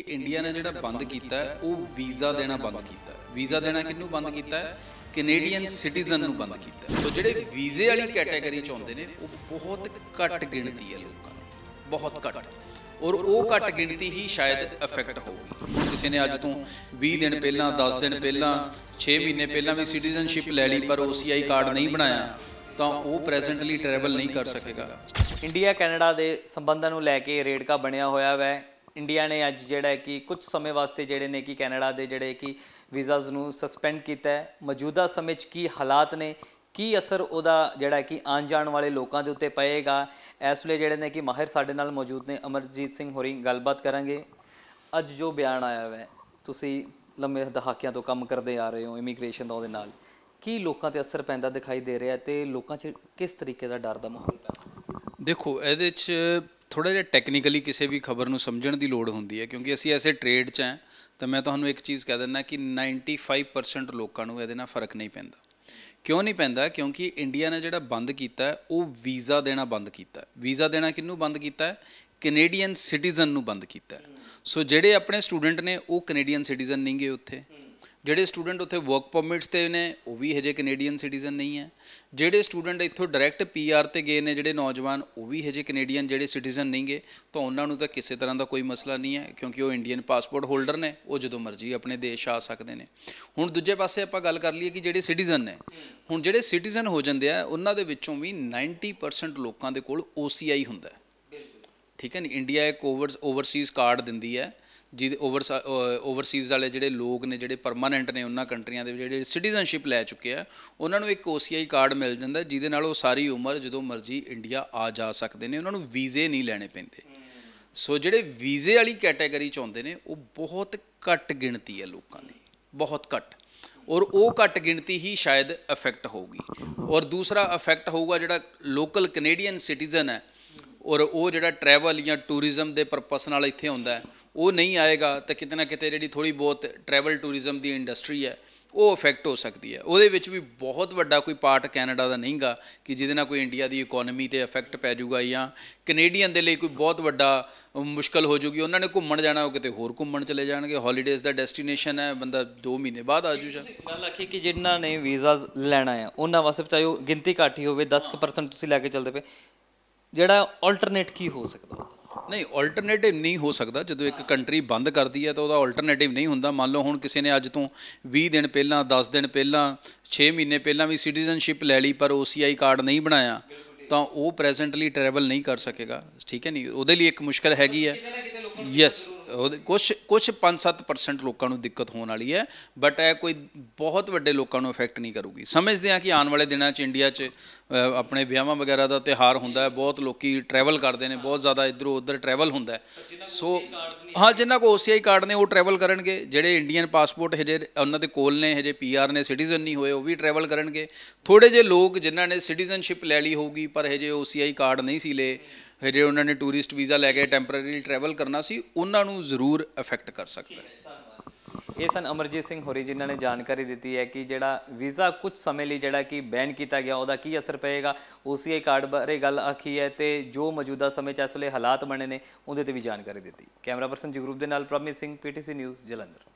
India ਨੇ ਜਿਹੜਾ ਬੰਦ ਕੀਤਾ ਉਹ ਵੀਜ਼ਾ ਦੇਣਾ ਬੰਦ ਕੀਤਾ ਵੀਜ਼ਾ ਦੇਣਾ ਕਿੰਨੂੰ ਬੰਦ ਕੀਤਾ ਕੈਨੇਡੀਅਨ ਸਿਟੀਜ਼ਨ ਨੂੰ ਬੰਦ ਕੀਤਾ ਸੋ ਜਿਹੜੇ ਵੀਜ਼ੇ ਵਾਲੀ ਕੈਟਾਗਰੀ ਚ ਆਉਂਦੇ ਨੇ ਉਹ ਬਹੁਤ ਘੱਟ ਗਿਣਤੀ ਹੈ ਲੋਕਾਂ ਦੀ ਬਹੁਤ ਘੱਟ ਔਰ ਉਹ ਘੱਟ ਗਿਣਤੀ ਹੀ ਸ਼ਾਇਦ ਅਫੈਕਟ ਹੋਊਗੀ ਕਿਸੇ ਨੇ ਅੱਜ ਤੋਂ 20 ਦਿਨ ਪਹਿਲਾਂ 10 ਦਿਨ ਪਹਿਲਾਂ 6 ਮਹੀਨੇ ਪਹਿਲਾਂ ਵੀ ਸਿਟੀਜ਼ਨਸ਼ਿਪ ਲੈ ਲਈ ਪਰ OCI ਕਾਰਡ ਨਹੀਂ ਬਣਾਇਆ ਤਾਂ ਉਹ ਪ੍ਰੈਜ਼ੈਂਟਲੀ ਟਰੈਵਲ ਨਹੀਂ ਕਰ ਸਕੇਗਾ ਇੰਡੀਆ ਕੈਨੇਡਾ ਦੇ ਸੰਬੰਧਾਂ ਨੂੰ ਲੈ ਕੇ ਰੇਡਕਾ ਬਣਿਆ ਹੋਇਆ ਵੈ ਇੰਡੀਆ ਨੇ ਅੱਜ ਜਿਹੜਾ ਕਿ ਕੁਝ ਸਮੇਂ ਵਾਸਤੇ ਜਿਹੜੇ ਨੇ ਕਿ ਕੈਨੇਡਾ ਦੇ ਜਿਹੜੇ ਕਿ ਵੀਜ਼ਾਸ ਨੂੰ ਸਸਪੈਂਡ ਕੀਤਾ ਹੈ ਮੌਜੂਦਾ ਸਮੇਂ 'ਚ ਕੀ ਹਾਲਾਤ ਨੇ ਕੀ ਅਸਰ ਉਹਦਾ ਜਿਹੜਾ ਕਿ ਆਉਣ ਜਾਣ ਵਾਲੇ ਲੋਕਾਂ ਦੇ ਉੱਤੇ ਪਏਗਾ ਇਸ ਵੇਲੇ ਜਿਹੜੇ ਨੇ ਕਿ ਮਾਹਿਰ ਸਾਡੇ ਨਾਲ ਮੌਜੂਦ ਨੇ ਅਮਰਜੀਤ ਸਿੰਘ ਹੋਰੀ ਗੱਲਬਾਤ ਕਰਾਂਗੇ ਅੱਜ ਜੋ ਬਿਆਨ ਆਇਆ ਹੈ ਤੁਸੀਂ ਲੰਮੇ ਦਹਾਕਿਆਂ ਤੋਂ ਕੰਮ ਕਰਦੇ ਆ ਰਹੇ ਹੋ ਇਮੀਗ੍ਰੇਸ਼ਨ ਦਾ ਉਹਦੇ ਨਾਲ ਕੀ ਲੋਕਾਂ ਤੇ ਅਸਰ ਪੈਂਦਾ ਦਿਖਾਈ ਦੇ ਰਿਹਾ ਤੇ ਲੋਕਾਂ 'ਚ ਕਿਸ ਤਰੀਕੇ ਦਾ ਡਰ ਦਾ ਮਾਹੌਲ ਹੈ ਦੇਖੋ ਇਹਦੇ 'ਚ ਥੋੜਾ ਜਿਹਾ ਟੈਕਨੀਕਲੀ ਕਿਸੇ ਵੀ ਖਬਰ ਨੂੰ ਸਮਝਣ ਦੀ ਲੋੜ ਹੁੰਦੀ ਹੈ ਕਿਉਂਕਿ ਅਸੀਂ ਐਸੇ ਟ੍ਰੇਡ 'ਚ ਆਂ ਤਾਂ ਮੈਂ ਤੁਹਾਨੂੰ ਇੱਕ ਚੀਜ਼ ਕਹਿ ਦਿੰਦਾ ਕਿ 95% ਲੋਕਾਂ ਨੂੰ ਇਹਦੇ ਨਾਲ ਫਰਕ ਨਹੀਂ ਪੈਂਦਾ ਕਿਉਂ ਨਹੀਂ ਪੈਂਦਾ ਕਿਉਂਕਿ ਇੰਡੀਆ ਨੇ ਜਿਹੜਾ ਬੰਦ ਕੀਤਾ ਉਹ ਵੀਜ਼ਾ ਦੇਣਾ ਬੰਦ ਕੀਤਾ ਵੀਜ਼ਾ ਦੇਣਾ ਕਿੰਨੂੰ ਬੰਦ ਕੀਤਾ ਕੈਨੇਡੀਅਨ ਸਿਟੀਜ਼ਨ ਨੂੰ ਬੰਦ ਕੀਤਾ ਸੋ ਜਿਹੜੇ ਆਪਣੇ ਸਟੂਡੈਂਟ ਨੇ ਉਹ ਕੈਨੇਡੀਅਨ ਸਿਟੀਜ਼ਨ ਨਹੀਂਗੇ ਉੱਥੇ ਜਿਹੜੇ ਸਟੂਡੈਂਟ ਉੱਥੇ ਵਰਕ ਪਰਮਿਟਸ ਤੇ ਨੇ ਉਹ ਵੀ ਹਜੇ ਕੈਨੇਡੀਅਨ ਸਿਟੀਜ਼ਨ ਨਹੀਂ ਹੈ ਜਿਹੜੇ ਸਟੂਡੈਂਟ ਇੱਥੋਂ ਡਾਇਰੈਕਟ ਪੀਆਰ ਤੇ ਗਏ ਨੇ ਜਿਹੜੇ ਨੌਜਵਾਨ ਉਹ ਵੀ ਹਜੇ ਕੈਨੇਡੀਅਨ ਜਿਹੜੇ ਸਿਟੀਜ਼ਨ ਨਹੀਂਗੇ ਤਾਂ ਉਹਨਾਂ ਨੂੰ ਤਾਂ ਕਿਸੇ ਤਰ੍ਹਾਂ ਦਾ ਕੋਈ ਮਸਲਾ ਨਹੀਂ ਹੈ ਕਿਉਂਕਿ ਉਹ ਇੰਡੀਅਨ ਪਾਸਪੋਰਟ ਹੋਲਡਰ ਨੇ ਉਹ ਜਦੋਂ ਮਰਜ਼ੀ ਆਪਣੇ ਦੇਸ਼ ਆ ਸਕਦੇ ਨੇ ਹੁਣ ਦੂਜੇ ਪਾਸੇ ਆਪਾਂ ਗੱਲ ਕਰ ਲਈਏ ਕਿ ਜਿਹੜੇ ਸਿਟੀਜ਼ਨ ਨੇ ਹੁਣ ਜਿਹੜੇ ਸਿਟੀਜ਼ਨ ਹੋ ਜਾਂਦੇ ਆ ਉਹਨਾਂ ਦੇ ਵਿੱਚੋਂ ਵੀ 90% ਲੋਕਾਂ ਦੇ ਕੋਲ OCI ਹੁੰਦਾ ਠੀਕ ਹੈ ਨਹੀਂ ਇੰਡੀਆ ਇੱਕ ਓਵਰਸੀਜ਼ ਕਾਰਡ ਦਿੰਦੀ ਹੈ ਜਿਹਦੇ ਓਵਰ ਓਵਰਸੀਜ਼ ਵਾਲੇ ਜਿਹੜੇ ਲੋਕ ਨੇ ਜਿਹੜੇ ਪਰਮਨੈਂਟ ਨੇ ਉਹਨਾਂ ਕੰਟਰੀਆਂ ਦੇ ਜਿਹੜੇ ਸਿਟੀਜ਼ਨਸ਼ਿਪ ਲੈ ਚੁੱਕੇ ਆ ਉਹਨਾਂ ਨੂੰ ਇੱਕ OCI ਕਾਰਡ ਮਿਲ ਜਾਂਦਾ ਜਿਹਦੇ ਨਾਲ ਉਹ ਸਾਰੀ ਉਮਰ ਜਦੋਂ ਮਰਜ਼ੀ ਇੰਡੀਆ ਆ ਜਾ ਸਕਦੇ ਨੇ ਉਹਨਾਂ ਨੂੰ ਵੀਜ਼ੇ ਨਹੀਂ ਲੈਣੇ ਪੈਂਦੇ ਸੋ ਜਿਹੜੇ ਵੀਜ਼ੇ ਵਾਲੀ ਕੈਟਾਗਰੀ ਚ ਆਉਂਦੇ ਨੇ ਉਹ ਬਹੁਤ ਘੱਟ ਗਿਣਤੀ ਹੈ ਲੋਕਾਂ ਦੀ ਬਹੁਤ ਘੱਟ ਔਰ ਉਹ ਘੱਟ ਗਿਣਤੀ ਹੀ ਸ਼ਾਇਦ ਅਫੈਕਟ ਹੋਊਗੀ ਔਰ ਦੂਸਰਾ ਅਫੈਕਟ ਹੋਊਗਾ ਜਿਹੜਾ ਲੋਕਲ ਕੈਨੇਡੀਅਨ ਸਿਟੀਜ਼ਨ ਹੈ ਔਰ ਉਹ ਜਿਹੜਾ ਟਰੈਵਲ ਜਾਂ ਟੂਰਿਜ਼ਮ ਦੇ ਪਰਪਸ ਨਾਲ ਇੱਥੇ ਆਉਂਦਾ ਹੈ ਉਹ ਨਹੀਂ ਆਏਗਾ ਤਾਂ ਕਿਤਨਾ ਕਿਤੇ ਜਿਹੜੀ ਥੋੜੀ ਬਹੁਤ ਟਰੈਵਲ ਟੂਰਿਜ਼ਮ ਦੀ ਇੰਡਸਟਰੀ ਹੈ ਉਹ ਇਫੈਕਟ ਹੋ ਸਕਦੀ ਹੈ ਉਹਦੇ ਵਿੱਚ ਵੀ ਬਹੁਤ ਵੱਡਾ ਕੋਈ ਪਾਰਟ ਕੈਨੇਡਾ ਦਾ ਨਹੀਂਗਾ ਕਿ ਜਿਹਦੇ ਨਾਲ ਕੋਈ ਇੰਡੀਆ ਦੀ ਇਕਨੋਮੀ ਤੇ ਇਫੈਕਟ ਪੈ ਜਾਊਗਾ ਜਾਂ ਕੈਨੇਡੀਅਨ ਦੇ ਲਈ ਕੋਈ ਬਹੁਤ ਵੱਡਾ ਮੁਸ਼ਕਲ ਹੋ ਜਾਊਗੀ ਉਹਨਾਂ ਨੇ ਘੁੰਮਣ ਜਾਣਾ ਉਹ ਕਿਤੇ ਹੋਰ ਘੁੰਮਣ ਚਲੇ ਜਾਣਗੇ ਹੌਲੀਡੇਜ਼ ਦਾ ਡੈਸਟੀਨੇਸ਼ਨ ਹੈ ਬੰਦਾ 2 ਮਹੀਨੇ ਬਾਅਦ ਆ ਜੂਗਾ ਗੱਲ ਆਖੀ ਕਿ ਜਿਨ੍ਹਾਂ ਨੇ ਵੀਜ਼ਾ ਲੈਣਾ ਹੈ ਉਹਨਾਂ ਵਾਸਤੇ ਚਾਹੀਓ ਗਿਣਤੀ ਘਾਟੀ ਹੋਵੇ 10% ਤੁਸੀਂ ਲੈ ਕੇ ਚੱਲਦੇ ਪਏ ਜਿਹੜਾ ਆਲਟਰਨੇਟ ਕੀ ਹੋ ਸਕਦਾ ਹੈ ਨਹੀਂ ਆਲਟਰਨੇਟਿਵ ਨਹੀਂ ਹੋ ਸਕਦਾ ਜਦੋਂ ਇੱਕ ਕੰਟਰੀ ਬੰਦ ਕਰਦੀ ਹੈ ਤਾਂ ਉਹਦਾ ਆਲਟਰਨੇਟਿਵ ਨਹੀਂ ਹੁੰਦਾ ਮੰਨ ਲਓ ਹੁਣ ਕਿਸੇ ਨੇ ਅੱਜ ਤੋਂ 20 ਦਿਨ ਪਹਿਲਾਂ 10 ਦਿਨ ਪਹਿਲਾਂ 6 ਮਹੀਨੇ ਪਹਿਲਾਂ ਵੀ ਸਿਟੀਜ਼ਨਸ਼ਿਪ ਲੈ ਲਈ ਪਰ ਓਸੀਆਈ ਕਾਰਡ ਨਹੀਂ ਬਣਾਇਆ ਤਾਂ ਉਹ ਪ੍ਰੈਜ਼ੈਂਟਲੀ ਟਰੈਵਲ ਨਹੀਂ ਕਰ ਸਕੇਗਾ ਠੀਕ ਹੈ ਨਹੀਂ ਉਹਦੇ ਲਈ ਇੱਕ ਮੁਸ਼ਕਲ ਹੈਗੀ ਹੈ ਯੈਸ ਕੁਝ ਕੁਝ 5-7% ਲੋਕਾਂ ਨੂੰ ਦਿੱਕਤ ਹੋਣ ਵਾਲੀ ਹੈ ਬਟ ਇਹ ਕੋਈ ਬਹੁਤ ਵੱਡੇ ਲੋਕਾਂ ਨੂੰ ਇਫੈਕਟ ਨਹੀਂ ਕਰੂਗੀ ਸਮਝਦੇ ਆ ਕਿ ਆਉਣ ਵਾਲੇ ਦਿਨਾਂ 'ਚ ਇੰਡੀਆ 'ਚ ਆਪਣੇ ਵਿਆਹਾਂ ਵਗੈਰਾ ਦਾ ਤਿਹਾਰ ਹੁੰਦਾ ਹੈ ਬਹੁਤ ਲੋਕੀ ਟਰੈਵਲ ਕਰਦੇ ਨੇ ਬਹੁਤ ਜ਼ਿਆਦਾ ਇਧਰੋਂ ਉਧਰ ਟਰੈਵਲ ਹੁੰਦਾ ਸੋ ਹਾਂ ਜਿਨ੍ਹਾਂ ਕੋ ਓਸੀਆਈ ਕਾਰਡ ਨੇ ਉਹ ਟਰੈਵਲ ਕਰਨਗੇ ਜਿਹੜੇ ਇੰਡੀਅਨ ਪਾਸਪੋਰਟ ਹਜੇ ਉਹਨਾਂ ਦੇ ਕੋਲ ਨੇ ਹਜੇ ਪੀਆਰ ਨੇ ਸਿਟੀਜ਼ਨ ਨਹੀਂ ਹੋਏ ਉਹ ਵੀ ਟਰੈਵਲ ਕਰਨਗੇ ਥੋੜੇ ਜੇ ਲੋਕ ਜਿਨ੍ਹਾਂ ਨੇ ਸਿਟੀਜ਼ਨਸ਼ਿਪ ਲੈ ਲਈ ਹੋਊਗੀ ਪਰ ਹਜੇ ਓਸੀਆਈ ਕਾਰਡ ਨਹੀਂ ਸੀ ਲਏ ਫਿਰ ਜੇ ਉਹਨਾਂ ਨੇ ਟੂਰਿਸਟ ਵੀਜ਼ਾ ਲੈ ਕੇ ਟੈਂਪਰੇਰੀ ਟਰੈਵਲ ਕਰਨਾ ਸੀ ਉਹਨਾਂ ਨੂੰ ਜ਼ਰੂਰ ਅਫੈਕਟ ਕਰ ਸਕਦਾ ਹੈ ਇਹ ਸਨ ਅਮਰਜੀਤ ਸਿੰਘ ਹੋਰੀ ਜਿਨ੍ਹਾਂ ਨੇ ਜਾਣਕਾਰੀ ਦਿੱਤੀ ਹੈ ਕਿ ਜਿਹੜਾ ਵੀਜ਼ਾ ਕੁਝ ਸਮੇਂ ਲਈ ਜਿਹੜਾ ਕਿ ਬੈਨ ਕੀਤਾ ਗਿਆ ਉਹਦਾ ਕੀ ਅਸਰ ਪਏਗਾ ਹੀ ਕਾਰਡ ਬਾਰੇ ਗੱਲ ਆਖੀ ਹੈ ਤੇ ਜੋ ਮੌਜੂਦਾ ਸਮੇਂ 'ਚ ਇਸ ਵੇਲੇ ਹਾਲਾਤ ਬਣੇ ਨੇ ਉਹਦੇ ਤੇ ਵੀ ਜਾਣਕਾਰੀ ਦਿੱਤੀ ਕੈਮਰਾ ਪਰਸਨ ਜੀ ਗਰੁੱਪ ਦੇ ਨਾਲ ਪ੍ਰਮੇਸ਼ ਸਿੰਘ ਪੀਟੀਸੀ ਨਿਊਜ਼ ਜਲੰਧਰ